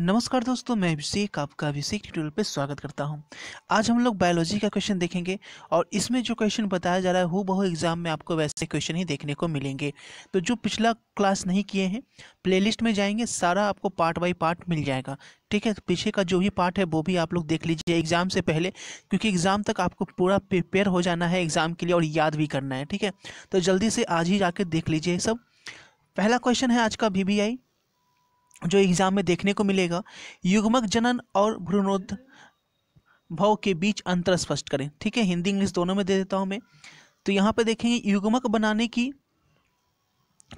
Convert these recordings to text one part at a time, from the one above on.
नमस्कार दोस्तों मैं अभिषेक आपका अभिषेक ट्यूटोरियल पे स्वागत करता हूं आज हम लोग बायोलॉजी का क्वेश्चन देखेंगे और इसमें जो क्वेश्चन बताया जा रहा है हु बहु एग्जाम में आपको वैसे क्वेश्चन ही देखने को मिलेंगे तो जो पिछला क्लास नहीं किए हैं प्लेलिस्ट में जाएंगे सारा आपको पार्ट बाई पार्ट मिल जाएगा ठीक है पीछे का जो भी पार्ट है वो भी आप लोग देख लीजिए एग्ज़ाम से पहले क्योंकि एग्ज़ाम तक आपको पूरा प्रिपेयर हो जाना है एग्ज़ाम के लिए और याद भी करना है ठीक है तो जल्दी से आज ही जाके देख लीजिए सब पहला क्वेश्चन है आज का वी जो एग्ज़ाम में देखने को मिलेगा युग्मक जनन और भ्रूणोद भाव के बीच अंतर स्पष्ट करें ठीक है हिंदी इंग्लिश दोनों में दे देता हूँ मैं तो यहाँ पर देखेंगे युग्मक बनाने की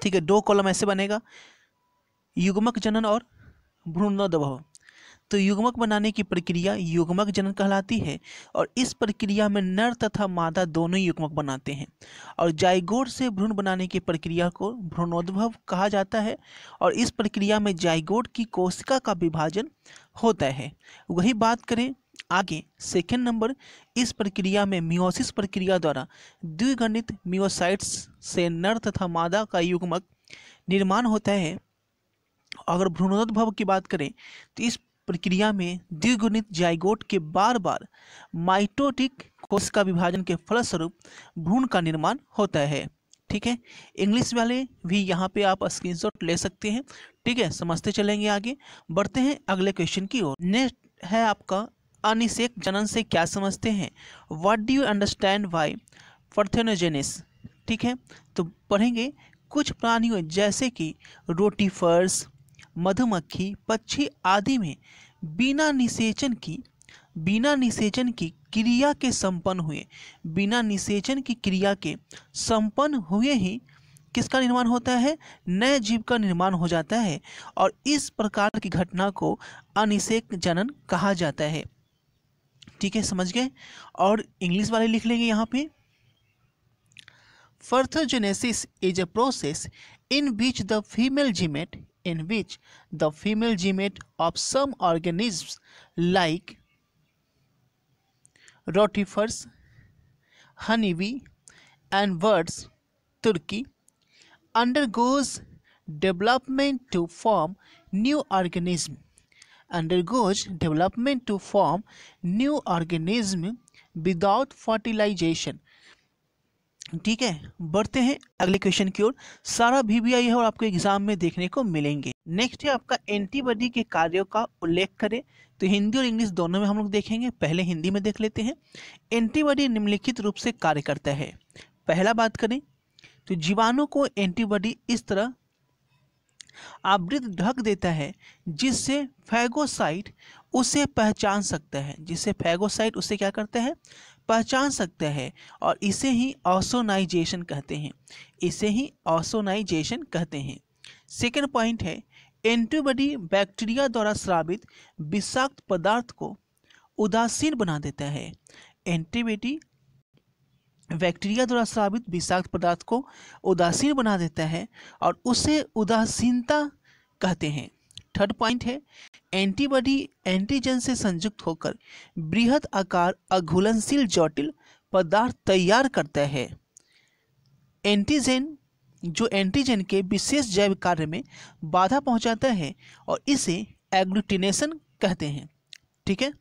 ठीक है दो कॉलम ऐसे बनेगा युग्मक जनन और भ्रूणोद्भव तो युग्मक बनाने की प्रक्रिया युग्मक जनन कहलाती है और इस प्रक्रिया में नर तथा मादा दोनों युग्मक बनाते हैं और जायगोड से भ्रूण बनाने की प्रक्रिया को भ्रूणोद्भव कहा जाता है और इस प्रक्रिया में जायगोड की कोशिका का विभाजन होता है वही बात करें आगे सेकेंड नंबर इस प्रक्रिया में मियोसिस प्रक्रिया द्वारा द्विगणित मियोसाइट्स से नर तथा मादा का युग्मक निर्माण होता है अगर भ्रूणोद्भव की बात करें तो इस प्रक्रिया में द्विगुणित जाइगोट के बार बार माइटोटिक कोश का विभाजन के फलस्वरूप भ्रूण का निर्माण होता है ठीक है इंग्लिश वाले भी यहाँ पे आप स्क्रीनशॉट ले सकते हैं ठीक है समझते चलेंगे आगे बढ़ते हैं अगले क्वेश्चन की ओर नेक्स्ट है आपका अनिषेक जनन से क्या समझते हैं what do you understand by parthenogenesis ठीक है तो पढ़ेंगे कुछ प्राणियों जैसे कि रोटीफर्स मधुमक्खी पक्षी आदि में बिना निषेचन की बिना निषेचन की क्रिया के संपन्न हुए बिना निषेचन की क्रिया के संपन्न हुए ही किसका निर्माण होता है नए जीव का निर्माण हो जाता है और इस प्रकार की घटना को अनिषेक जनन कहा जाता है ठीक है समझ गए और इंग्लिश वाले लिख लेंगे यहाँ पे parthenogenesis is a process in which the female gamete in which the female gamete of some organisms like rotifers, honeybee and birds, turkey, undergoes development to form new organism undergoes development to form new organism without fertilization ठीक है बढ़ते हैं अगले question की ओर सारा BBI है और आपको एग्जाम में देखने को मिलेंगे नेक्स्ट है आपका एंटीबॉडी के कार्यों का उल्लेख करें तो हिंदी और इंग्लिश दोनों में हम लोग देखेंगे पहले हिंदी में देख लेते हैं एंटीबॉडी निम्नलिखित रूप से कार्य करता है पहला बात करें तो जीवाणु को एंटीबॉडी इस तरह आवृत ढक देता है जिससे फैगोसाइट उसे पहचान सकता है जिससे फैगोसाइट उसे क्या करता है पहचान सकता है और इसे ही ऑसोनाइजेशन कहते हैं इसे ही ऑसोनाइजेशन कहते हैं सेकेंड पॉइंट है एंटीबॉडी बैक्टीरिया द्वारा स्रावित विषाक्त पदार्थ को उदासीन बना देता है एंटीबॉडी बैक्टीरिया द्वारा स्रावित विषाक्त पदार्थ को उदासीन बना देता है और उसे उदासीनता कहते हैं थर्ड पॉइंट है एंटीबॉडी एंटीजन से संयुक्त होकर बृहद आकार अघुलनशील जटिल पदार्थ तैयार करता है एंटीजन जो एंटीजन के विशेष जैव कार्य में बाधा पहुंचाता है और इसे एग्लुटिनेशन कहते हैं ठीक है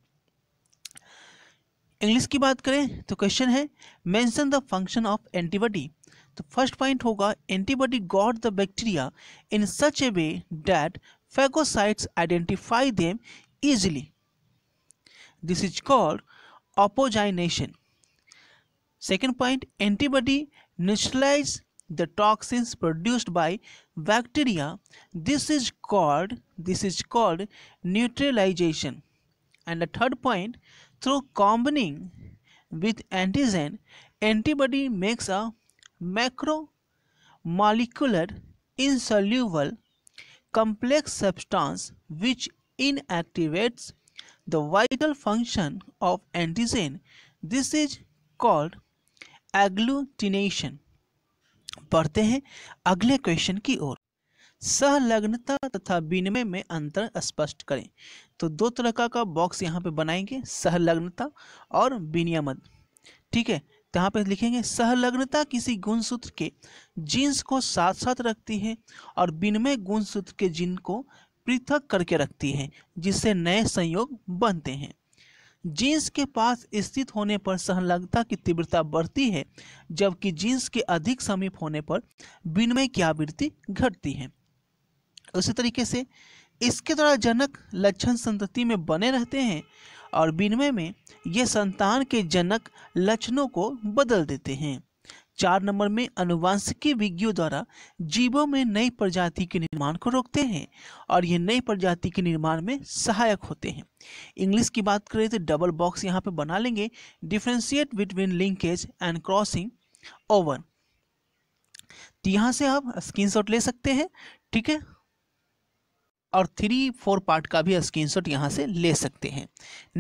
इंग्लिश की बात करें तो क्वेश्चन है mention the function of antibody तो फर्स्ट पॉइंट होगा antibody coat the bacteria in such a way that Phagocytes identify them easily. This is called apogenation. Second point, antibody neutralize the toxins produced by bacteria. This is called this is called neutralization. And the third point, through combining with antigen, antibody makes a macromolecular insoluble complex substance which inactivates the vital function of antigen. This is called agglutination पढ़ते हैं अगले question की ओर सहलग्नता तथा विनिमय में अंतर स्पष्ट करें तो दो तरह का बॉक्स यहाँ पे बनाएंगे सहलग्नता और विनियमन ठीक है यहाँ पे लिखेंगे सहलग्नता किसी गुणसूत्र के जीन्स को साथ साथ रखती है और विनिमय गुणसूत्र के जीन को पृथक करके रखती है जिससे नए संयोग बनते हैं जीन्स के पास स्थित होने पर सहलग्नता की तीव्रता बढ़ती है जबकि जीन्स के अधिक समीप होने पर विनिमय की आवृत्ति घटती है उसी तरीके से इसके द्वारा जनक लक्षण संतति में बने रहते हैं और विनिमय में ये संतान के जनक लक्षणों को बदल देते हैं चार नंबर में अनुवांशिकी विज्ञों द्वारा जीवों में नई प्रजाति के निर्माण को रोकते हैं और ये नई प्रजाति के निर्माण में सहायक होते हैं इंग्लिश की बात करें तो डबल बॉक्स यहाँ पे बना लेंगे differentiate between linkage and crossing over तो यहाँ से आप स्क्रीन ले सकते हैं ठीक है और थ्री फोर पार्ट का भी स्क्रीनशॉट यहाँ से ले सकते हैं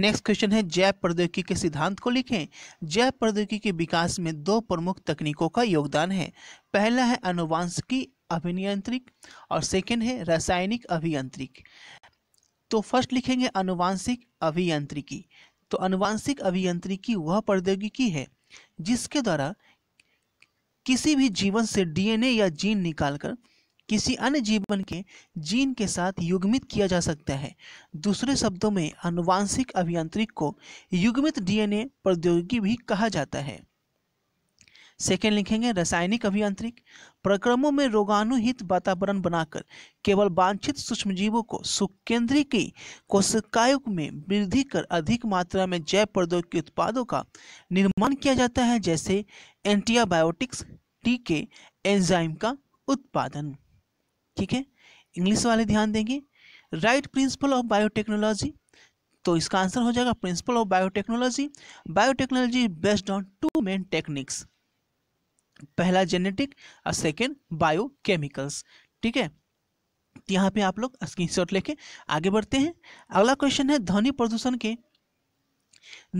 नेक्स्ट क्वेश्चन है जैव प्रौद्योगिकी के सिद्धांत को लिखें जैव प्रौद्योगिकी के विकास में दो प्रमुख तकनीकों का योगदान है पहला है अनुवांशिकी अभिनियंत्रिक और सेकेंड है रासायनिक अभियांत्रिक तो फर्स्ट लिखेंगे अनुवांशिक अभियांत्रिकी तो अनुवांशिक अभियांत्रिकी वह प्रौद्योगिकी है जिसके द्वारा किसी भी जीवन से डीएनए या जीन निकालकर किसी अन्य जीवन के जीन के साथ युग्मित किया जा सकता है दूसरे शब्दों में अनुवांशिक अभियांत्रिक को युग्मित डीएनए प्रौद्योगिकी भी कहा जाता है सेकेंड लिखेंगे रासायनिक अभियांत्रिक प्रक्रमों में रोगाणुहित वातावरण बनाकर केवल वांछित सूक्ष्मजीवों को सुकेंद्री की कोशिकाओं में वृद्धि कर अधिक मात्रा में जैव प्रौद्योगिकी उत्पादों का निर्माण किया जाता है जैसे एंटीबायोटिक्स टीके एंजाइम का उत्पादन ठीक है इंग्लिश वाले ध्यान देंगे राइट प्रिंसिपल ऑफ बायोटेक्नोलॉजी तो इसका आंसर हो जाएगा principle of biotechnology biotechnology based on two main techniques पहला जेनेटिक और सेकेंड बायोकेमिकल्स ठीक है तो यहाँ पे आप लोग स्क्रीन शॉट लेके आगे बढ़ते हैं अगला क्वेश्चन है ध्वनि प्रदूषण के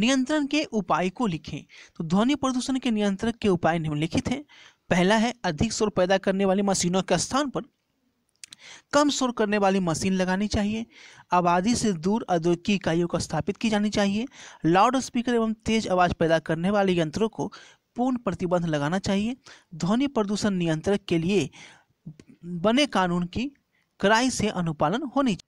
नियंत्रण के उपाय को लिखें तो ध्वनि प्रदूषण के नियंत्रण के उपाय निम्नलिखित हैं पहला है अधिक शोर पैदा करने वाली मशीनों के स्थान पर कम शोर करने वाली मशीन लगानी चाहिए आबादी से दूर औद्योगिक इकाइयों को स्थापित की जानी चाहिए लाउड स्पीकर एवं तेज आवाज़ पैदा करने वाले यंत्रों को पूर्ण प्रतिबंध लगाना चाहिए ध्वनि प्रदूषण नियंत्रण के लिए बने कानून की कड़ाई से अनुपालन होनी चाहिए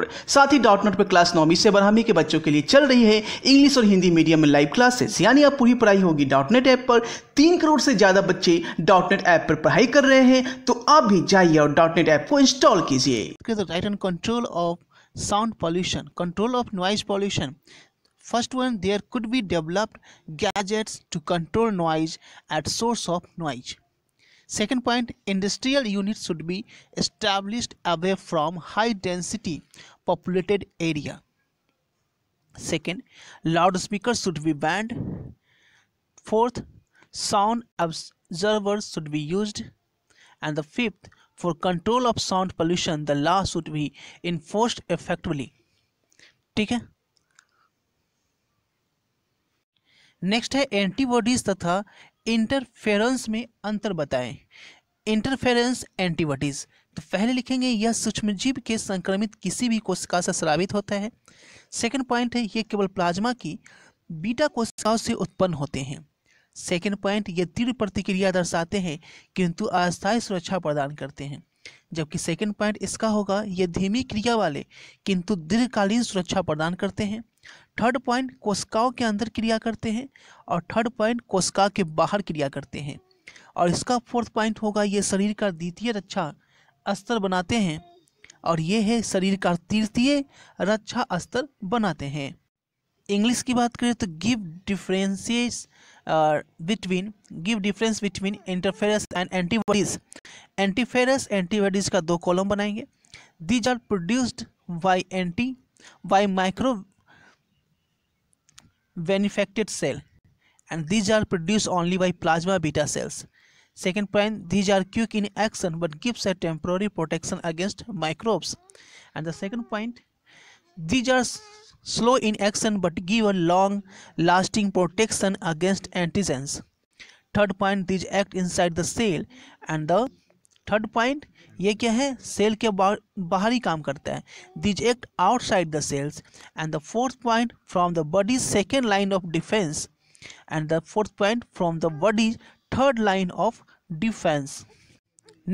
पर साथ ही डॉट नोट पर क्लास नौवीं से बारहवीं के बच्चों के लिए चल रही है इंग्लिश और हिंदी मीडियम में लाइव क्लासेस यानी अब पूरी पढ़ाई होगी डॉट नेट ऐप पर तीन करोड़ से ज़्यादा बच्चे डॉट नेट ऐप पर पढ़ाई कर रहे हैं तो आप भी जाइए और डॉट नेट ऐप को इंस्टॉल कीजिए write and control of sound pollution control of noise pollution first one there could be developed gadgets to control noise at source of noise Second point, industrial units should be established away from high density populated area. Second, loudspeakers should be banned. Fourth, sound observers should be used. And the fifth, for control of sound pollution, the law should be enforced effectively. ठीक है next है antibodies तथा interference में अंतर बताएं interference antibodies तो पहले लिखेंगे यह सूक्ष्मजीव के संक्रमित किसी भी कोशिका से स्रावित होता है सेकंड पॉइंट है ये केवल प्लाज्मा की बीटा कोशिकाओं से उत्पन्न होते हैं सेकंड पॉइंट ये तीव्र प्रतिक्रिया दर्शाते हैं किंतु अस्थायी सुरक्षा प्रदान करते हैं जबकि सेकंड पॉइंट इसका होगा ये धीमी क्रिया वाले किंतु दीर्घकालीन सुरक्षा प्रदान करते हैं थर्ड पॉइंट कोशिकाओं के अंदर क्रिया करते हैं और थर्ड पॉइंट कोशिका के बाहर क्रिया करते हैं और इसका फोर्थ पॉइंट होगा ये शरीर का द्वितीय रक्षा स्तर बनाते हैं और ये है शरीर का तृतीय रक्षा स्तर बनाते हैं इंग्लिश की बात करें तो give differences between give difference between interferons and antibodies interferons antibodies का दो कॉलम बनाएंगे these are produced by anti by micro infected cell and these are produced only by plasma beta cells. Second point, these are quick in action but gives a temporary protection against microbes. And the second point, these are slow in action but give a long lasting protection against antigens. Third point, these act inside the cell. And the third point, ये क्या है cell के बाहर ही काम करता है these act outside the cells and the fourth point from the body second line of defence and the fourth point from the body third line of defence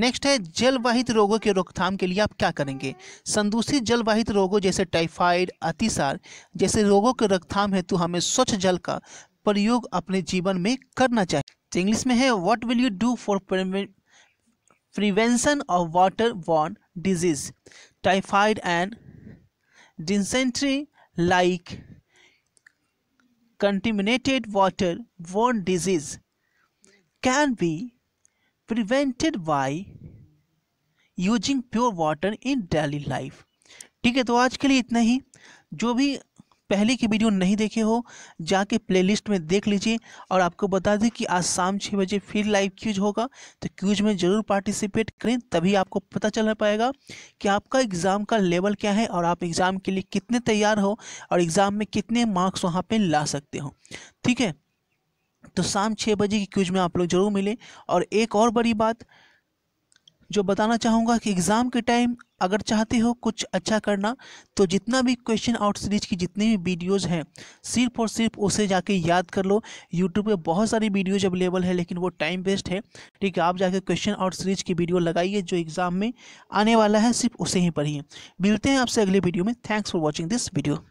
next है जलवाहित रोगों के रोकथाम के लिए आप क्या करेंगे संदूषित जलवाहित रोगों जैसे टाइफाइड अतिसार जैसे रोगों के रोकथाम हेतु हमें स्वच्छ जल का प्रयोग अपने जीवन में करना चाहिए इंग्लिश में है what will you do for prevention of waterborne disease typhoid and dysentery like contaminated water borne disease can be prevented by using pure water in daily life ठीक है तो आज के लिए इतना ही जो भी पहले की वीडियो नहीं देखे हो जाके प्लेलिस्ट में देख लीजिए और आपको बता दें कि आज शाम छः बजे फिर लाइव क्यूज होगा तो क्यूज में ज़रूर पार्टिसिपेट करें तभी आपको पता चल पाएगा कि आपका एग्ज़ाम का लेवल क्या है और आप एग्ज़ाम के लिए कितने तैयार हो और एग्ज़ाम में कितने मार्क्स वहाँ पर ला सकते हो ठीक है तो शाम छः बजे की क्यूज में आप लोग जरूर मिलें और एक और बड़ी बात जो बताना चाहूँगा कि एग्ज़ाम के टाइम अगर चाहते हो कुछ अच्छा करना तो जितना भी क्वेश्चन आउट सीरीज की जितनी भी वीडियोस हैं सिर्फ और सिर्फ उसे जाके याद कर लो यूट्यूब पे बहुत सारी वीडियोज अवेलेबल है लेकिन वो टाइम वेस्ट है ठीक है आप जाके क्वेश्चन आउट सीरीज की वीडियो लगाइए जो एग्ज़ाम में आने वाला है सिर्फ उसे ही पढ़िए मिलते हैं आपसे अगले वीडियो में thanks for watching this video